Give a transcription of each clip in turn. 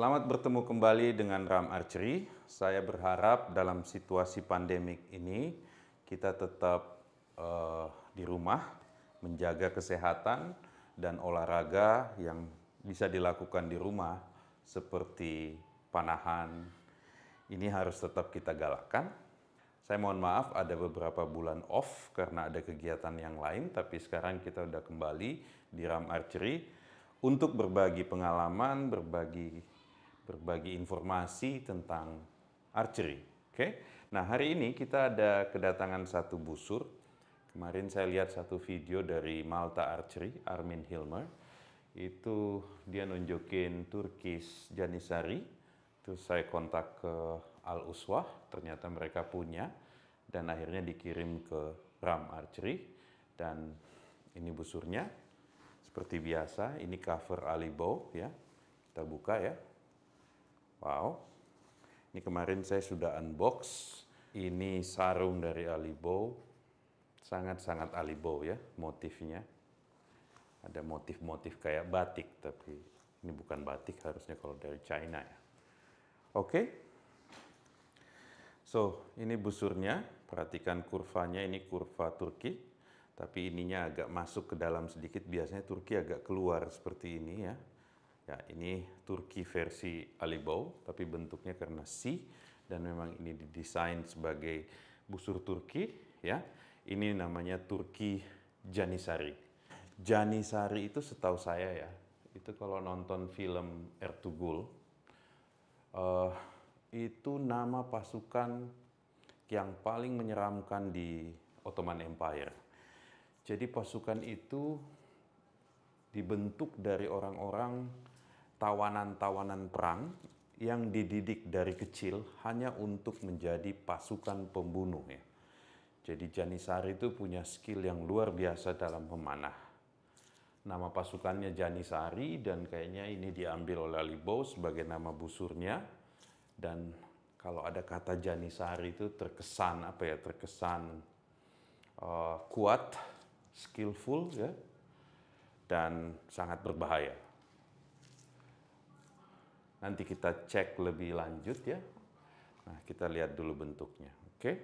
Selamat bertemu kembali dengan Ram Archery. Saya berharap dalam situasi pandemik ini kita tetap uh, di rumah menjaga kesehatan dan olahraga yang bisa dilakukan di rumah seperti panahan. Ini harus tetap kita galakkan. Saya mohon maaf ada beberapa bulan off karena ada kegiatan yang lain tapi sekarang kita sudah kembali di Ram Archery untuk berbagi pengalaman, berbagi berbagi informasi tentang archery. Oke. Okay? Nah, hari ini kita ada kedatangan satu busur. Kemarin saya lihat satu video dari Malta Archery, Armin Hilmer. Itu dia nunjukin Turkish Janisari. Terus saya kontak ke Al Uswah, ternyata mereka punya dan akhirnya dikirim ke Ram Archery dan ini busurnya seperti biasa ini cover alibow ya kita buka ya Wow. Ini kemarin saya sudah unbox. Ini sarung dari Alibo. Sangat-sangat Alibo ya motifnya. Ada motif-motif kayak batik, tapi ini bukan batik harusnya kalau dari China ya. Oke. Okay. So, ini busurnya. Perhatikan kurvanya, ini kurva Turki. Tapi ininya agak masuk ke dalam sedikit. Biasanya Turki agak keluar seperti ini ya. Ya, ini Turki versi Alibau, tapi bentuknya karena C dan memang ini didesain sebagai busur Turki. Ya, ini namanya Turki Janisari. Janisari itu setahu saya ya, itu kalau nonton film Ertugul, uh, eh, itu nama pasukan yang paling menyeramkan di Ottoman Empire. Jadi pasukan itu dibentuk dari orang-orang tawanan-tawanan perang yang dididik dari kecil hanya untuk menjadi pasukan pembunuh ya. Jadi Janisari itu punya skill yang luar biasa dalam memanah. Nama pasukannya Janisari dan kayaknya ini diambil oleh Libos sebagai nama busurnya. Dan kalau ada kata Janisari itu terkesan apa ya? Terkesan uh, kuat, skillful ya, dan sangat berbahaya. Nanti kita cek lebih lanjut ya. Nah, kita lihat dulu bentuknya. Oke. Okay?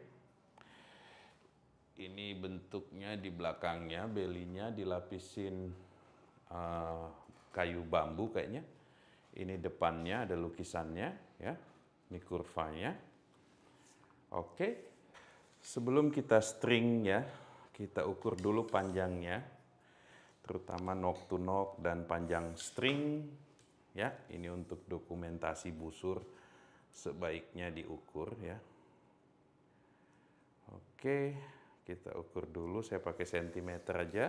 Ini bentuknya di belakangnya, belinya dilapisin uh, kayu bambu kayaknya. Ini depannya ada lukisannya ya. Ini kurvanya. Oke. Okay. Sebelum kita string ya, kita ukur dulu panjangnya terutama nok to nok dan panjang string ya. Ini untuk dokumentasi busur sebaiknya diukur ya. Oke, kita ukur dulu. Saya pakai sentimeter aja.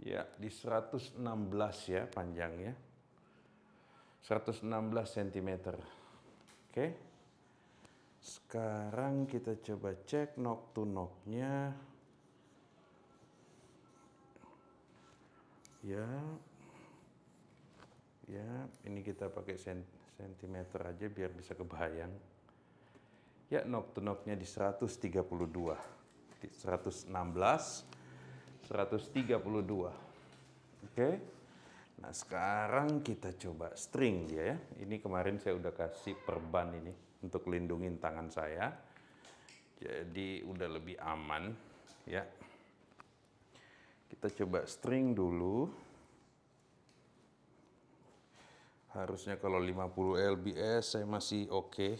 Ya, di 116 ya panjangnya. 116 cm. Oke. Sekarang kita coba cek knock to noknya ya ya ini kita pakai sentimeter aja biar bisa kebayang ya knock to nya di 132 di 116 132 oke okay. nah sekarang kita coba string dia ya ini kemarin saya udah kasih perban ini untuk lindungin tangan saya jadi udah lebih aman ya kita coba string dulu. Harusnya kalau 50 lbs saya masih oke. Okay.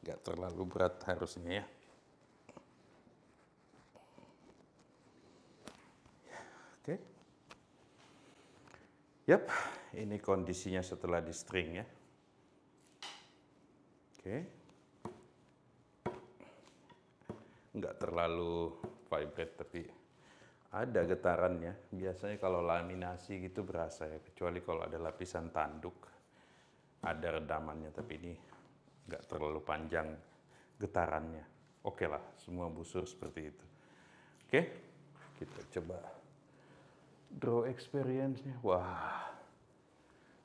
nggak terlalu berat harusnya ya. Oke. Okay. Yap, ini kondisinya setelah di string ya. Oke. Okay. Nggak terlalu vibrate tapi ada getarannya. Biasanya kalau laminasi gitu berasa ya, kecuali kalau ada lapisan tanduk. Ada redamannya, tapi ini nggak terlalu panjang getarannya. Oke okay lah, semua busur seperti itu. Oke, okay? kita coba draw experience-nya. Wah,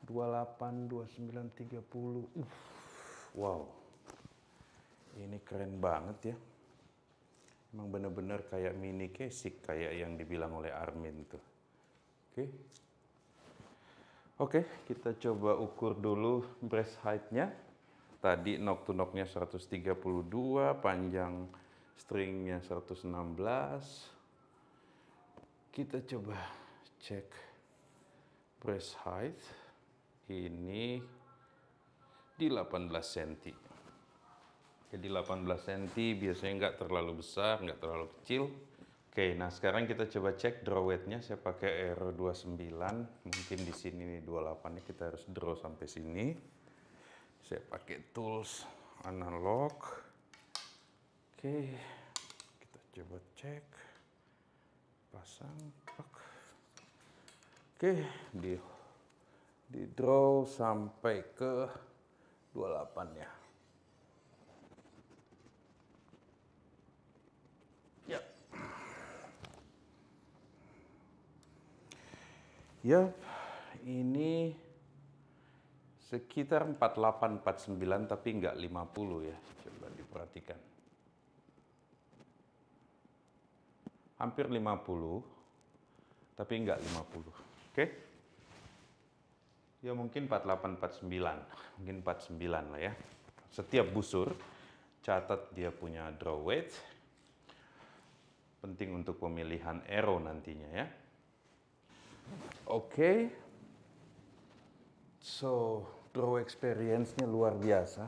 28, 29, 30. Uff, wow, ini keren banget ya. Emang benar-benar kayak mini kesik kayak yang dibilang oleh Armin tuh. Oke. Oke, kita coba ukur dulu breast height-nya. Tadi knock to knock-nya 132, panjang stringnya 116. Kita coba cek breast height. Ini di 18 cm. Jadi 18 cm biasanya nggak terlalu besar, nggak terlalu kecil. Oke, nah sekarang kita coba cek draw weight-nya. Saya pakai r 29, mungkin di sini nih 28 nya kita harus draw sampai sini. Saya pakai tools analog. Oke, kita coba cek. Pasang, pak. Oke, di di draw sampai ke 28 ya. Ya, ini sekitar 48 49 tapi enggak 50 ya. Coba diperhatikan. Hampir 50 tapi enggak 50. Oke. Okay? Ya mungkin 48 49, mungkin 49 lah ya. Setiap busur catat dia punya draw weight. Penting untuk pemilihan arrow nantinya ya. Oke. Okay. So, throw experience-nya luar biasa.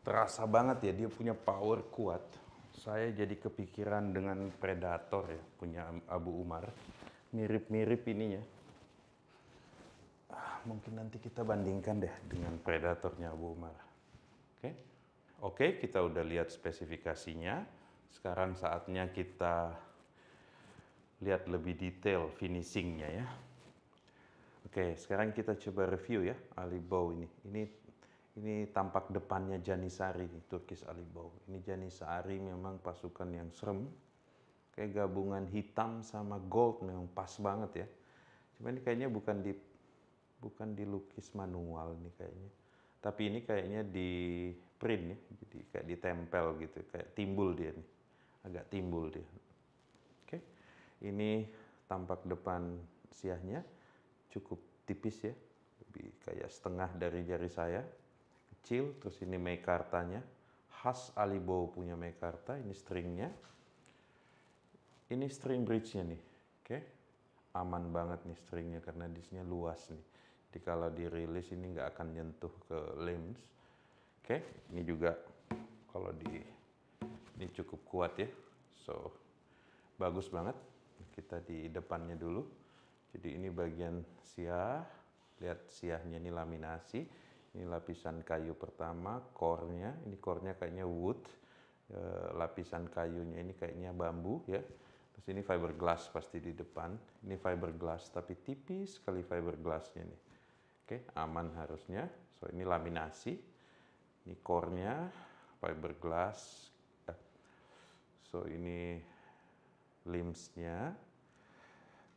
Terasa banget ya dia punya power kuat. Saya jadi kepikiran dengan Predator ya, punya Abu Umar. Mirip-mirip ininya. Ah, mungkin nanti kita bandingkan deh dengan Predatornya Abu Umar. Oke. Okay? Oke, okay, kita udah lihat spesifikasinya. Sekarang saatnya kita lihat lebih detail finishingnya ya. Oke, sekarang kita coba review ya Alibau ini. Ini ini tampak depannya Janisari nih, Turkish Alibau. Ini Janisari memang pasukan yang serem. Kayak gabungan hitam sama gold memang pas banget ya. Cuma ini kayaknya bukan di bukan dilukis manual nih kayaknya. Tapi ini kayaknya di print ya, jadi kayak ditempel gitu, kayak timbul dia nih. Agak timbul dia. Ini tampak depan siahnya cukup tipis ya, lebih kayak setengah dari jari saya. Kecil, terus ini mekartanya. Khas Alibo punya mekarta, ini stringnya. Ini string bridge-nya nih, oke. Okay. Aman banget nih stringnya karena disnya luas nih. Jadi kalau dirilis ini nggak akan nyentuh ke limbs. Oke, okay. ini juga kalau di ini cukup kuat ya. So, bagus banget kita di depannya dulu. Jadi ini bagian siah. Lihat siahnya ini laminasi. Ini lapisan kayu pertama, core-nya. Ini core-nya kayaknya wood. E, lapisan kayunya ini kayaknya bambu ya. Terus ini fiberglass pasti di depan. Ini fiberglass tapi tipis sekali fiberglassnya nih. Oke, aman harusnya. So ini laminasi. Ini core-nya fiberglass. Ya. So ini Limbs-nya,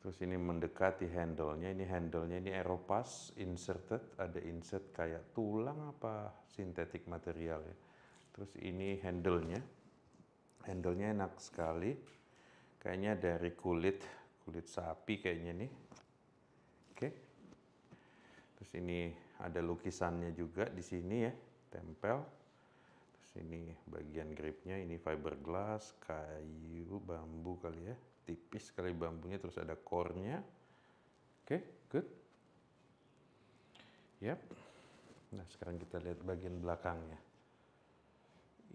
Terus ini mendekati handle-nya, ini handle-nya ini aeropas inserted, ada insert kayak tulang apa sintetik material ya. Terus ini handle-nya. Handle-nya enak sekali. Kayaknya dari kulit kulit sapi kayaknya nih. Oke. Terus ini ada lukisannya juga di sini ya, tempel ini bagian gripnya ini fiberglass kayu bambu kali ya tipis sekali bambunya terus ada core-nya oke okay, good yep nah sekarang kita lihat bagian belakangnya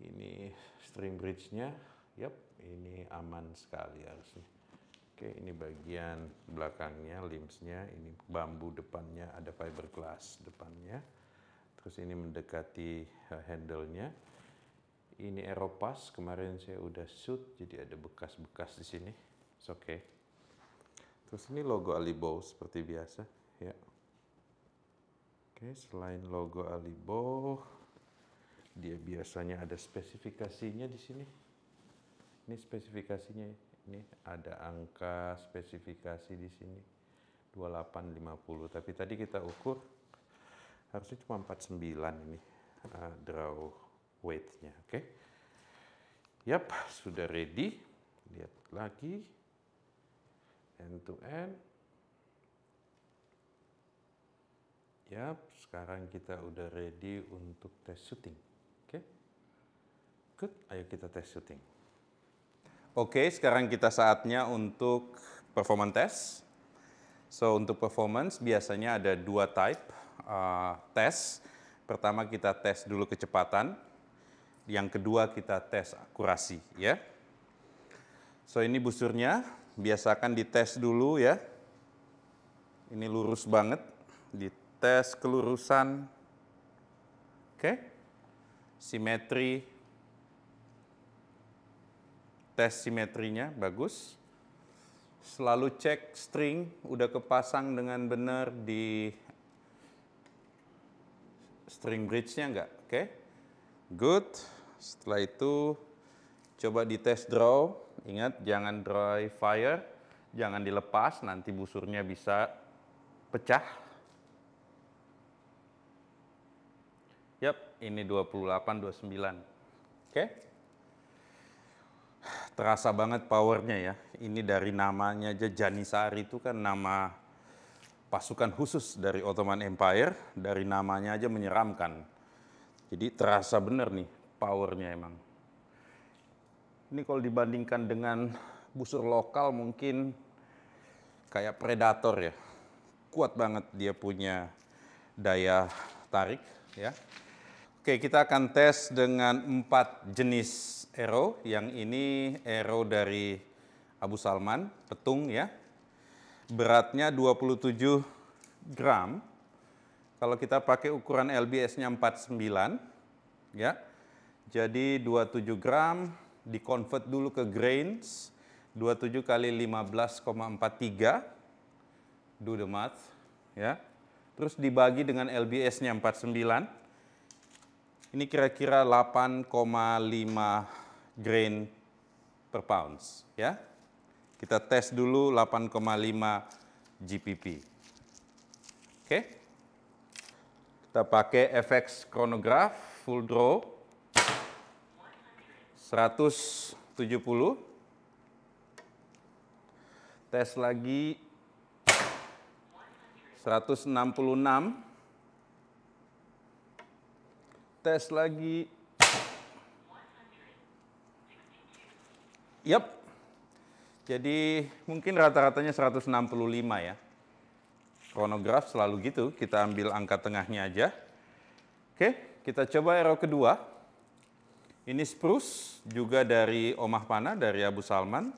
ini string bridge-nya yep ini aman sekali harusnya oke okay, ini bagian belakangnya limbs-nya ini bambu depannya ada fiberglass depannya terus ini mendekati eh, handle-nya ini Eropas kemarin saya udah shoot jadi ada bekas-bekas di sini it's okay terus ini logo Alibow seperti biasa ya oke okay, selain logo Alibow dia biasanya ada spesifikasinya di sini ini spesifikasinya ini ada angka spesifikasi di sini 2850 tapi tadi kita ukur harusnya cuma 49 ini uh, draw Weightnya, Oke. Okay? Yap, sudah ready. Lihat lagi. End to end. Yap, sekarang kita udah ready untuk tes shooting. Oke. Okay? Good, ayo kita tes shooting. Oke, okay, sekarang kita saatnya untuk performance test. So, untuk performance biasanya ada dua type uh, tes. Pertama kita tes dulu kecepatan yang kedua kita tes akurasi ya. So ini busurnya, biasakan dites dulu ya. Ini lurus banget, dites kelurusan. Oke. Simetri tes simetrinya bagus. Selalu cek string udah kepasang dengan benar di string bridge-nya enggak, oke? Good. Setelah itu coba di test draw. Ingat jangan dry fire, jangan dilepas nanti busurnya bisa pecah. Yap, ini 28 29. Oke. Okay. Terasa banget powernya ya. Ini dari namanya aja Janisari itu kan nama pasukan khusus dari Ottoman Empire, dari namanya aja menyeramkan. Jadi terasa benar nih powernya emang. Ini kalau dibandingkan dengan busur lokal mungkin kayak predator ya. Kuat banget dia punya daya tarik ya. Oke, kita akan tes dengan empat jenis arrow. Yang ini arrow dari Abu Salman, petung ya. Beratnya 27 gram. Kalau kita pakai ukuran LBS-nya 49 ya. Jadi 27 gram di convert dulu ke grains. 27 kali 15,43. Do the math. Ya. Terus dibagi dengan LBS-nya 49. Ini kira-kira 8,5 grain per pounds. Ya. Kita tes dulu 8,5 GPP. Oke. Okay. Kita pakai FX chronograph full draw 170. Tes lagi 166. Tes lagi. yep, Jadi mungkin rata-ratanya 165 ya. Kronograf selalu gitu, kita ambil angka tengahnya aja. Oke, kita coba arrow kedua. Ini spruce juga dari Omah Pana dari Abu Salman.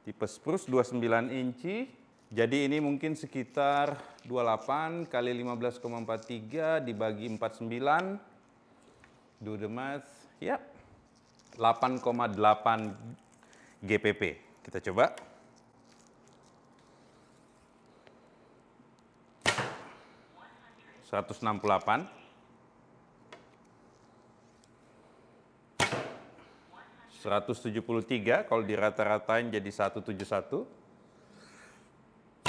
Tipe spruce 29 inci. Jadi ini mungkin sekitar 28 kali 15,43 dibagi 49. Do the math. Yap. 8,8 GPP. Kita coba. Seratus enam puluh delapan. 173 kalau dirata-ratain jadi 171. 169.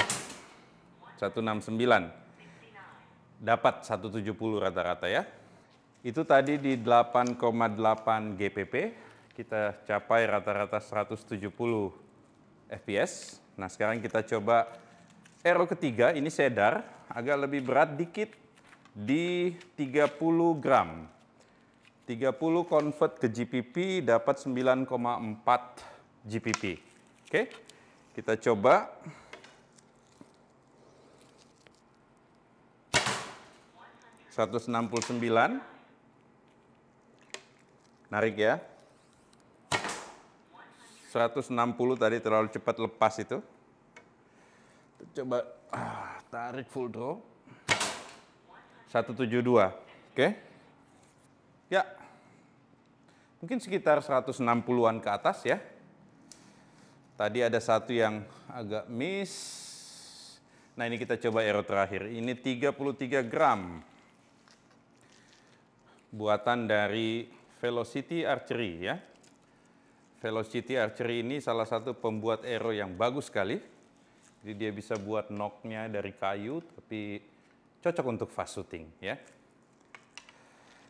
Dapat 170 rata-rata ya. Itu tadi di 8,8 GPP kita capai rata-rata 170 FPS. Nah, sekarang kita coba aero ketiga, ini sedar, agak lebih berat dikit di 30 gram. 30 convert ke GPP dapat 9,4 GPP. Oke, kita coba. Seratus enam puluh sembilan, narik ya. Seratus enam puluh tadi terlalu cepat lepas itu. Coba ah, tarik full draw. Satu tujuh dua, oke? Ya, mungkin sekitar 160-an ke atas ya. Tadi ada satu yang agak miss. Nah ini kita coba aero terakhir. Ini 33 gram. Buatan dari Velocity Archery ya. Velocity Archery ini salah satu pembuat aero yang bagus sekali. Jadi dia bisa buat knocknya dari kayu, tapi cocok untuk fast shooting ya.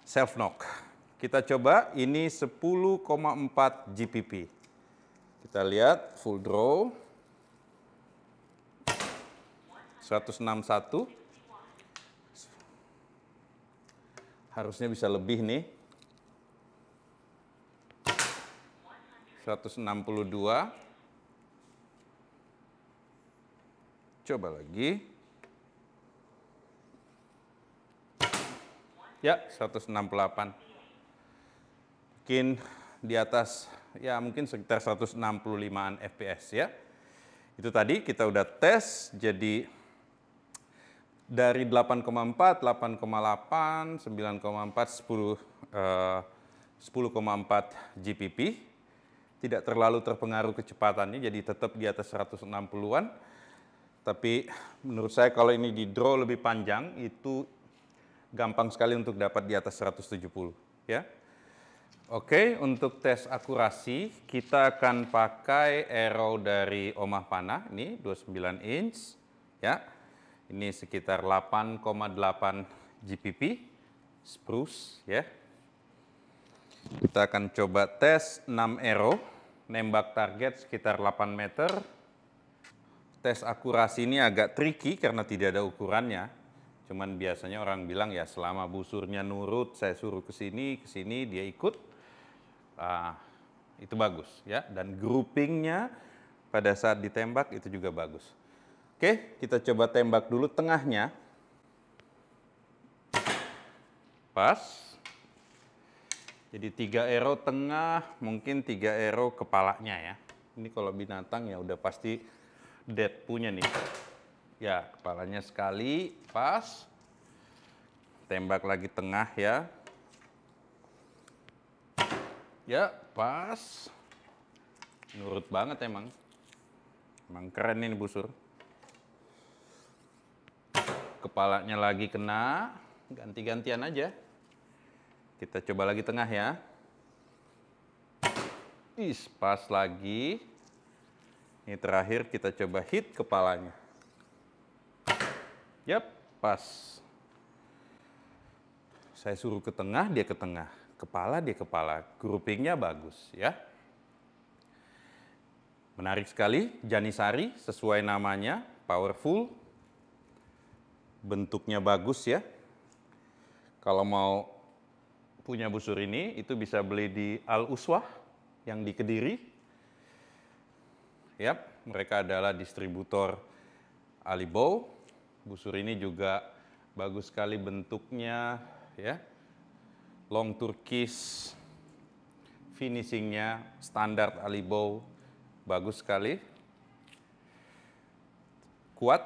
Self knock. Kita coba ini 10,4 GPP. Kita lihat full draw. 161. Harusnya bisa lebih nih. 162. Coba lagi. Ya, 168 mungkin di atas ya mungkin sekitar 165-an fps ya. Itu tadi kita udah tes jadi dari 8,4, 8,8, 9,4, 10 eh, 10,4 GPP. Tidak terlalu terpengaruh kecepatannya jadi tetap di atas 160-an. Tapi menurut saya kalau ini di draw lebih panjang itu gampang sekali untuk dapat di atas 170 ya. Oke, untuk tes akurasi kita akan pakai arrow dari Omah Panah ini 29 inch ya. Ini sekitar 8,8 GPP spruce ya. Kita akan coba tes 6 arrow, nembak target sekitar 8 meter. Tes akurasi ini agak tricky karena tidak ada ukurannya. Cuman biasanya orang bilang ya selama busurnya nurut, saya suruh ke sini, ke sini dia ikut Ah, itu bagus ya dan groupingnya pada saat ditembak itu juga bagus. Oke, kita coba tembak dulu tengahnya. Pas. Jadi tiga arrow tengah, mungkin tiga arrow kepalanya ya. Ini kalau binatang ya udah pasti dead punya nih. Ya, kepalanya sekali, pas. Tembak lagi tengah ya. Ya, pas. Nurut banget emang. Emang keren ini busur. Kepalanya lagi kena, ganti-gantian aja. Kita coba lagi tengah ya. Is, pas lagi. Ini terakhir kita coba hit kepalanya. Yap, pas. Saya suruh ke tengah, dia ke tengah kepala di kepala, groupingnya bagus ya. Menarik sekali, Janisari sesuai namanya, powerful, bentuknya bagus ya. Kalau mau punya busur ini, itu bisa beli di Al Uswah yang di Kediri. Yap, mereka adalah distributor Alibow. Busur ini juga bagus sekali bentuknya ya long turkish, finishingnya standar alibow, bagus sekali. Kuat,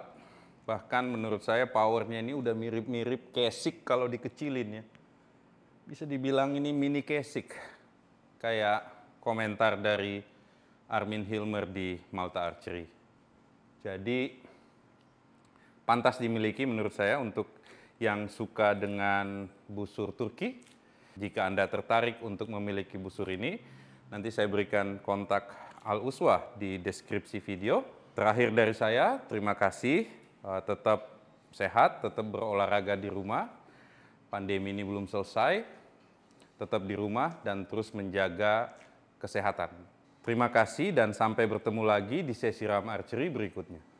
bahkan menurut saya powernya ini udah mirip-mirip kesik kalau dikecilin ya. Bisa dibilang ini mini kesik, kayak komentar dari Armin Hilmer di Malta Archery. Jadi pantas dimiliki menurut saya untuk yang suka dengan busur Turki jika Anda tertarik untuk memiliki busur ini, nanti saya berikan kontak al Uswa di deskripsi video. Terakhir dari saya, terima kasih. Eh, tetap sehat, tetap berolahraga di rumah. Pandemi ini belum selesai. Tetap di rumah dan terus menjaga kesehatan. Terima kasih dan sampai bertemu lagi di sesi Ram Archery berikutnya.